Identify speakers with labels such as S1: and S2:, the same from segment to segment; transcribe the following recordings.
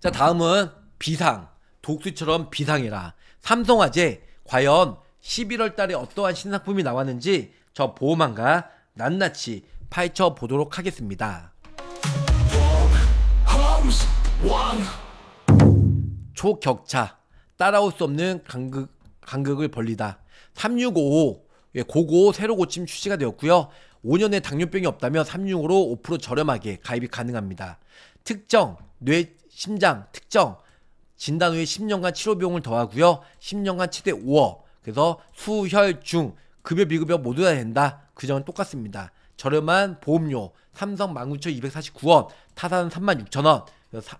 S1: 자, 다음은 비상. 독수처럼 비상이라. 삼성화재 과연 11월 달에 어떠한 신상품이 나왔는지 저 보험한가 낱낱이 파헤쳐 보도록 하겠습니다. 초격차 따라올 수 없는 간극, 간극을 벌리다 3655 예, 고고 새로 고침 출시가 되었고요 5년에 당뇨병이 없다면 36으로 5% 저렴하게 가입이 가능합니다 특정 뇌 심장 특정 진단 후에 10년간 치료 비용을 더하고요. 10년간 최대 5억. 그래서 수, 혈, 중 급여 비급여 모두 다 된다. 그점은 똑같습니다. 저렴한 보험료 삼성 19,249원, 타산 36,000원.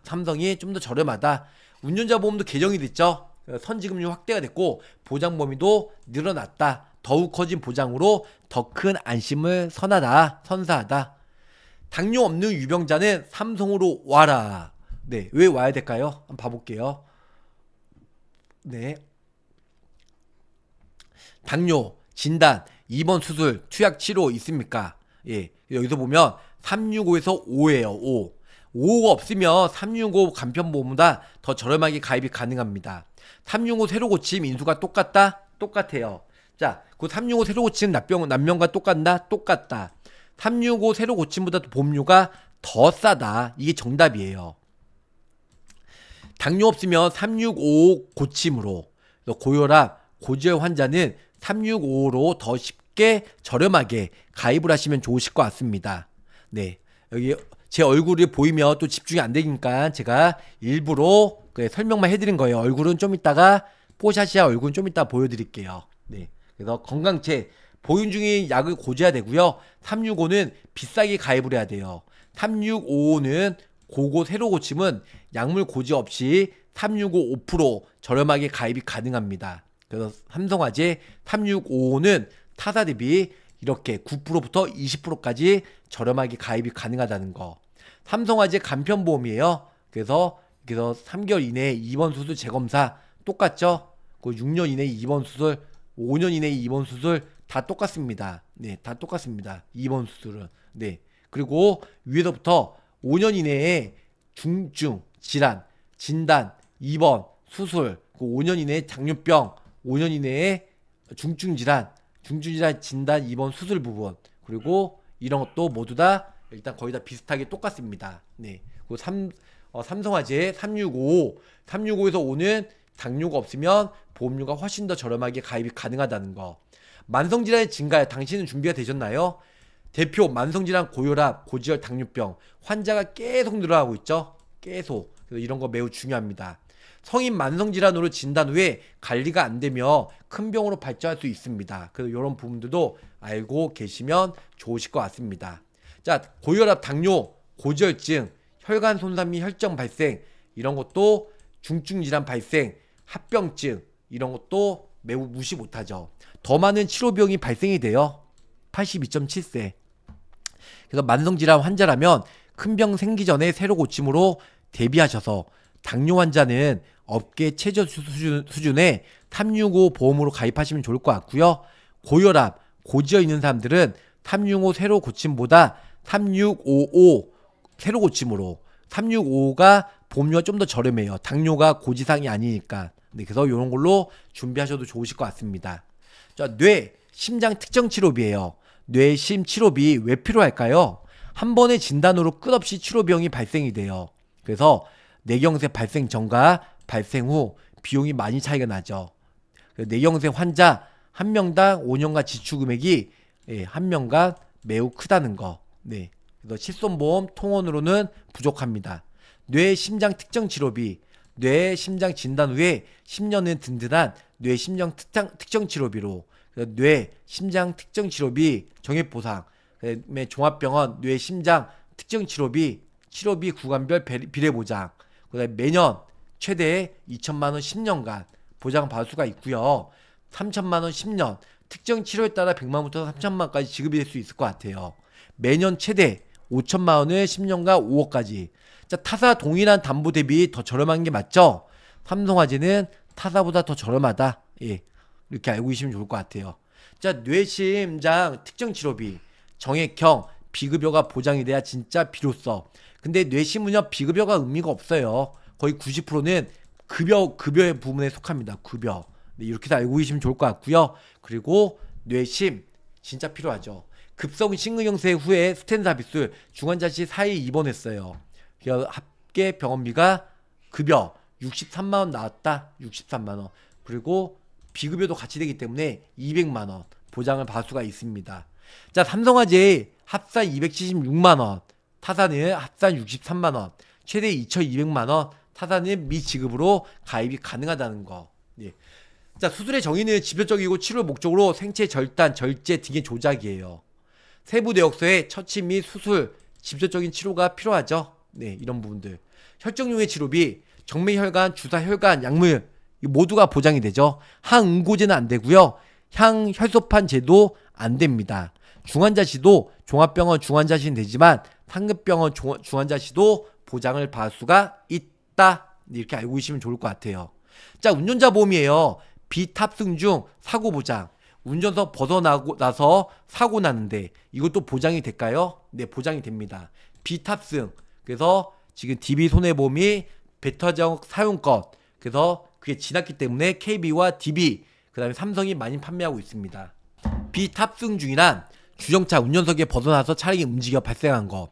S1: 삼성이 좀 더 저렴하다. 운전자 보험도 개정이 됐죠. 선지금률 확대가 됐고 보장 범위도 늘어났다. 더욱 커진 보장으로 더 큰 안심을 선하다, 선사하다. 당뇨 없는 유병자는 삼성으로 와라. 네, 왜 와야 될까요? 한번 봐볼게요. 네. 당뇨, 진단, 입원 수술, 투약 치료 있습니까? 예. 여기서 보면 365에서 5예요. 5. 5가 없으면 365 간편보험보다 더 저렴하게 가입이 가능합니다. 365 새로 고침 인수가 똑같다? 똑같아요. 자, 그 365 새로 고침 남병, 남명과 똑같나? 똑같다. 365 새로 고침보다 보험료가 더 싸다. 이게 정답이에요. 당뇨 없으면 3 6 5 고침으로 고혈압, 고지혈 환자는 3 6 5로더 쉽게 저렴하게 가입을 하시면 좋으실 것 같습니다. 네. 여기 제 얼굴이 보이면 또 집중이 안 되니까 제가 일부러 그 설명만 해드린 거예요. 얼굴은 좀 이따가 포샤시아 얼굴은 좀 이따 보여드릴게요. 네. 그래서 건강체 보윤 중인 약을 고지해야 되고요. 365는 비싸게 가입을 해야 돼요. 3 6 5는 고고 새로 고침은 약물 고지 없이 3 6 5 5 저렴하게 가입이 가능합니다. 그래서 삼성화재 3 6 5 5는 타사 대비 이렇게 9%부터 20%까지 저렴하게 가입이 가능하다는 거. 삼성화재 간편보험이에요. 그래서 그래서 3개월 이내에 입원 수술 재검사 똑같죠? 그 6년 이내에 입원 수술, 5년 이내에 입원 수술 다 똑같습니다. 네, 다 똑같습니다. 입원 수술은. 네. 그리고 위에서부터 5년 이내에 중증, 질환, 진단, 입원, 수술, 그 5년 이내에 당뇨병, 5년 이내에 중증 질환, 중증 질환 진단, 입원, 수술 부분 그리고 이런 것도 모두 다 일단 거의 다 비슷하게 똑같습니다. 네. 그 3, 어, 삼성화재 365, 365에서 오는 당뇨가 없으면 보험료가 훨씬 더 저렴하게 가입이 가능하다는 거. 만성질환의 증가에 당신은 준비가 되셨나요? 대표 만성질환 고혈압, 고지혈, 당뇨병 환자가 계속 늘어나고 있죠. 계속. 그래서 이런 거 매우 중요합니다. 성인 만성질환으로 진단 후에 관리가 안 되며 큰 병으로 발전할 수 있습니다. 그래서 이런 부분들도 알고 계시면 좋으실 것 같습니다. 자, 고혈압, 당뇨, 고지혈증, 혈관 손상 및 혈정 발생 이런 것도 중증 질환 발생, 합병증 이런 것도 매우 무시 못하죠. 더 많은 치료 병이 발생이 돼요. 82.7세. 그래서 그러니까 만성질환 환자라면 큰 병 생기 전에 새로 고침으로 대비하셔서 당뇨 환자는 업계 최저 수준, 수준의 365 보험으로 가입하시면 좋을 것 같고요. 고혈압, 고지어 있는 사람들은 365 새로 고침보다 3655 새로 고침으로 3655가 보험료가 좀 더 저렴해요. 당뇨가 고지상이 아니니까. 네, 그래서 이런 걸로 준비하셔도 좋으실 것 같습니다. 자, 뇌, 심장 특정 치료비예요. 뇌심 치료비 왜 필요할까요? 한 번의 진단으로 끝없이 치료 비용이 발생이 돼요. 그래서 뇌경색 발생 전과 발생 후 비용이 많이 차이가 나죠. 뇌경색 환자 한 명당 5년간 지출 금액이 예, 한 명간 매우 크다는 거. 네. 그래서 실손보험 통원으로는 부족합니다. 뇌 심장 특정 치료비 뇌 심장 진단 후에 10년은 든든한 뇌 심장 특정, 특정 치료비로 뇌, 심장 특정 치료비, 정액 보상, 그다음에 종합병원 뇌, 심장 특정 치료비, 치료비 구간별 비례 보장, 그다음에 매년 최대 2천만 원 10년간 보장 받을 수가 있고요. 3천만 원 10년, 특정 치료에 따라 100만부터 3천만까지 원 지급이 될 수 있을 것 같아요. 매년 최대 5천만 원에 10년간 5억까지. 자, 타사 동일한 담보 대비 더 저렴한 게 맞죠? 삼성화재는 타사보다 더 저렴하다. 예. 이렇게 알고 계시면 좋을 것 같아요. 자, 뇌심장 특정 치료비, 정액형, 비급여가 보장이 돼야 진짜 비로소. 근데 뇌심은요, 비급여가 의미가 없어요. 거의 90%는 급여, 급여의 부분에 속합니다. 급여. 네, 이렇게 다 알고 계시면 좋을 것 같고요. 그리고 뇌심, 진짜 필요하죠. 급성 심근경색 후에 스탠 서비스 중환자 실 사이 입원했어요. 합계 병원비가 급여 63만 원 나왔다. 63만 원. 그리고 비급여도 같이 되기 때문에 200만 원 보장을 받을 수가 있습니다. 자, 삼성화재 합산 276만 원, 타산은 합산 63만 원, 최대 2,200만 원, 타산은 미지급으로 가입이 가능하다는 거. 예. 자, 수술의 정의는 집요적이고 치료 목적으로 생체 절단, 절제 등의 조작이에요. 세부 내역서에 처치 및 수술, 집요적인 치료가 필요하죠. 네, 이런 부분들. 혈정용의 치료비, 정맥혈관, 주사혈관, 약물, 모두가 보장이 되죠. 항응고제는 안 되고요. 향혈소판 제도 안 됩니다. 중환자시도 종합병원 중환자시는 되지만 상급병원 중환자시도 보장을 받을 수가 있다. 이렇게 알고 계시면 좋을 것 같아요. 자, 운전자 보험이에요. 비탑승 중 사고 보장. 운전석 벗어나고 나서 사고 나는데 이것도 보장이 될까요? 네, 보장이 됩니다. 비탑승. 그래서 지금 DB 손해보험이 배타적 사용권. 그래서 그게 지났기 때문에 KB와 DB, 그 다음에 삼성이 많이 판매하고 있습니다. 비탑승 중이란 주정차 운전석에 벗어나서 차량이 움직여 발생한 것.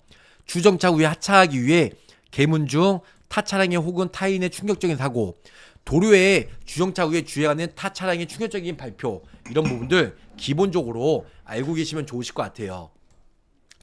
S1: 주정차 후에 하차하기 위해 개문 중 타 차량의 혹은 타인의 충격적인 사고, 도로에 주정차 후에 주행하는 타 차량의 충격적인 발표 이런 부분들 기본적으로 알고 계시면 좋으실 것 같아요.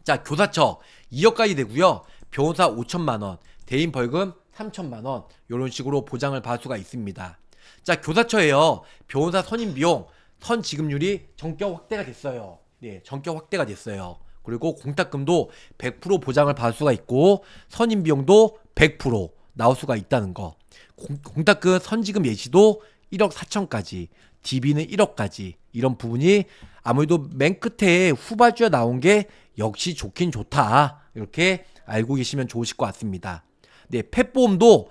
S1: 자 교사처 2억까지 되고요. 변호사 5천만 원, 대인 벌금 3천만 원 이런 식으로 보장을 받을 수가 있습니다. 자교사처에요 변호사 선임 비용 선 지급률이 정격 확대가 됐어요. 네, 예, 정격 확대가 됐어요. 그리고 공탁금도 100% 보장을 받을 수가 있고 선임 비용도 100% 나올 수가 있다는 거. 공, 공탁금 선지금 예시도 1억 4천까지, DB는 1억까지 이런 부분이 아무래도 맨 끝에 후발주에 나온 게 역시 좋긴 좋다. 이렇게 알고 계시면 좋으실 것 같습니다. 네, 펫보험도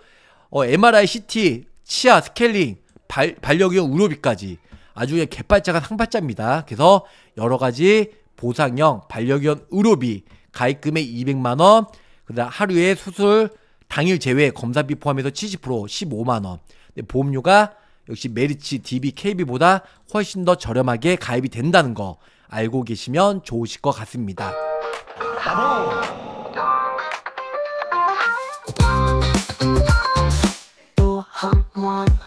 S1: 어, MRI, CT, 치아, 스케일링, 발, 반려견 의료비까지 아주 그냥 개발자가 상발자입니다. 그래서 여러 가지 보상형 반려견 의료비 가입금액 200만 원, 그다음 하루에 수술 당일 제외 검사비 포함해서 70% 15만 원. 근 네, 보험료가 역시 메리츠 DB KB보다 훨씬 더 저렴하게 가입이 된다는 거 알고 계시면 좋으실 것 같습니다. 가보! you Two, one.